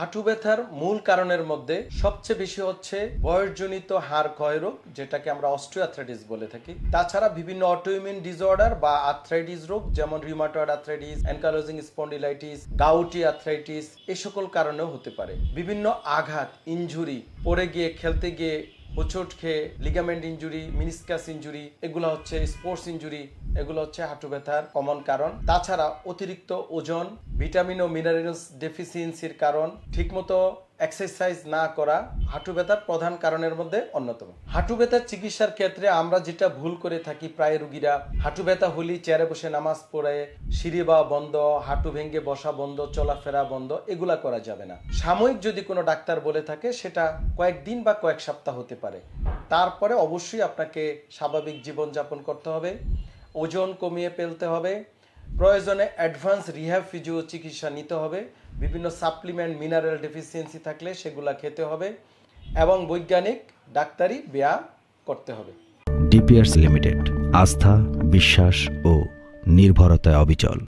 হাঁটু ব্যথার মূল কারণের মধ্যে সবচেয়ে বেশি হচ্ছে বয়সজনিত হাড় ক্ষয় রোগ যেটাকে আমরা অস্ট্রিয়াথ্রাইটিস বলে থাকি তাছাড়া বিভিন্ন অটোইমিউন ডিসঅর্ডার বা আর্থ্রাইটিস রোগ যেমন rheumatoid arthritis ankylosing spondylitis gouty arthritis এ সকল কারণেও হতে পারে বিভিন্ন আঘাত ইঞ্জুরি পড়ে গিয়ে খেলতে গিয়ে হোঁচট খেয়ে লিগামেন্ট ইঞ্জুরি মিনিসকাস ইঞ্জুরি এগুলো হচ্ছে স্পোর্টস ইঞ্জুরি এগুলো হচ্ছে হাঁটু ব্যথার কমন কারণ তাছাড়া অতিরিক্ত ওজন ভিটামিন ও মিনারেলস ডেফিসিয়েন্সির কারণ ঠিকমতো এক্সারসাইজ না করা হাঁটু ব্যথার প্রধান কারণের মধ্যে অন্যতম হাঁটু ব্যথার চিকিৎসার ক্ষেত্রে আমরা যেটা ভুল করে থাকি প্রায় রুগীরা হাঁটু ব্যথা হলি চেয়ারে বসে নামাজ পড়ে সিঁড়ি বা বন্ধ হাঁটু ভেঙে বসা বন্ধ চলাফেরা বন্ধ এগুলা করা যাবে না সাময়িক যদি কোনো ডাক্তার বলে থাকে সেটা কয়েকদিন বা কয়েক সপ্তাহ হতে পারে তারপরে অবশ্যই আপনাকে স্বাভাবিক জীবনযাপন করতে হবে ওজন কমিয়ে ফেলতে হবে প্রয়োজনে অ্যাডভান্স রিহ্যাব ফিজিও চিকিৎসা নিতে হবে বিভিন্ন সাপ্লিমেন্ট মিনারেল ডেফিসিয়েন্সি থাকলে সেগুলো খেতে হবে এবং বৈজ্ঞানিক ডাক্তারি ব্যায়াম করতে হবে ডিপিআরস লিমিটেড আস্থা বিশ্বাস ও নির্ভরতায় অবিচল